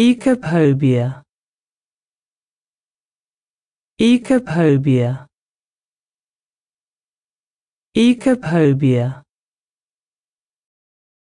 Ecopobia. Ecopobia. Ecopobia.